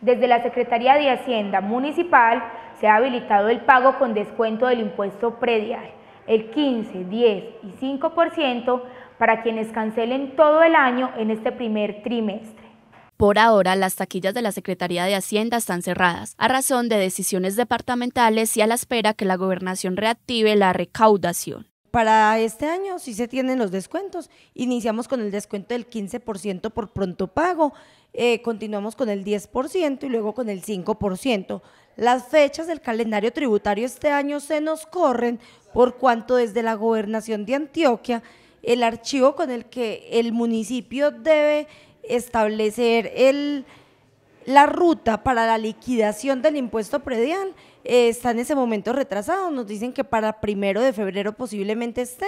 Desde la Secretaría de Hacienda Municipal se ha habilitado el pago con descuento del impuesto predial, el 15, 10 y 5% para quienes cancelen todo el año en este primer trimestre. Por ahora, las taquillas de la Secretaría de Hacienda están cerradas, a razón de decisiones departamentales y a la espera que la gobernación reactive la recaudación. Para este año sí se tienen los descuentos. Iniciamos con el descuento del 15% por pronto pago, eh, continuamos con el 10% y luego con el 5%. Las fechas del calendario tributario este año se nos corren por cuanto desde la gobernación de Antioquia, el archivo con el que el municipio debe establecer la ruta para la liquidación del impuesto predial eh, está en ese momento retrasado. Nos dicen que para primero de febrero posiblemente esté.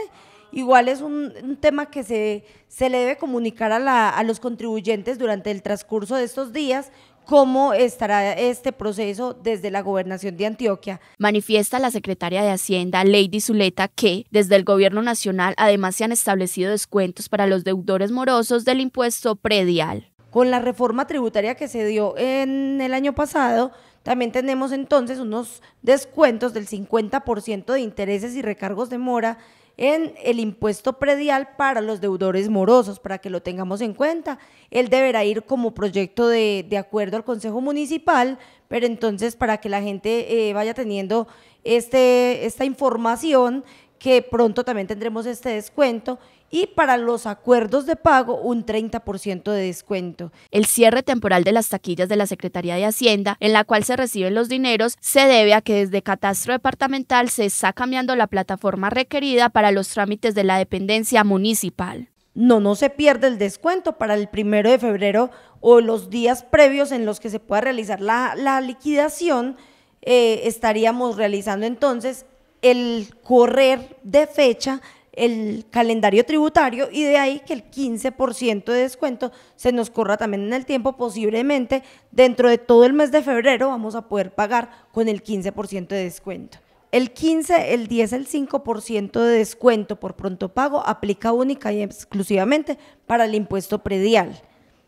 Igual es un, tema que se, le debe comunicar a, a los contribuyentes durante el transcurso de estos días cómo estará este proceso desde la gobernación de Antioquia. Manifiesta la secretaria de Hacienda, Lady Zuleta, que desde el gobierno nacional además se han establecido descuentos para los deudores morosos del impuesto predial. Con la reforma tributaria que se dio en el año pasado, también tenemos entonces unos descuentos del 50% de intereses y recargos de mora en el impuesto predial para los deudores morosos, para que lo tengamos en cuenta. Él deberá ir como proyecto de, acuerdo al Consejo Municipal, pero entonces para que la gente eh, vaya teniendo este, esta información, que pronto también tendremos este descuento y para los acuerdos de pago un 30% de descuento. El cierre temporal de las taquillas de la Secretaría de Hacienda, en la cual se reciben los dineros, se debe a que desde Catastro Departamental se está cambiando la plataforma requerida para los trámites de la dependencia municipal. No, no se pierde el descuento para el primero de febrero o los días previos en los que se pueda realizar la, liquidación. Eh, estaríamos realizando entonces el correr de fecha el calendario tributario y de ahí que el 15% de descuento se nos corra también en el tiempo, posiblemente dentro de todo el mes de febrero vamos a poder pagar con el 15% de descuento. El 15, el 10, el 5% de descuento por pronto pago aplica única y exclusivamente para el impuesto predial.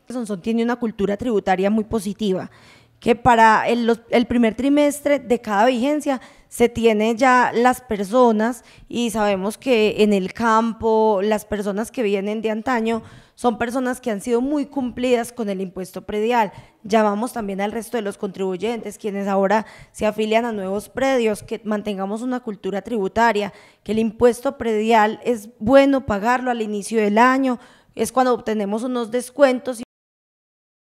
Sonson tiene una cultura tributaria muy positiva, que para el, el primer trimestre de cada vigencia se tiene ya las personas y sabemos que en el campo las personas que vienen de antaño son personas que han sido muy cumplidas con el impuesto predial. Llamamos también al resto de los contribuyentes, quienes ahora se afilian a nuevos predios, que mantengamos una cultura tributaria, que el impuesto predial es bueno pagarlo al inicio del año, es cuando obtenemos unos descuentos.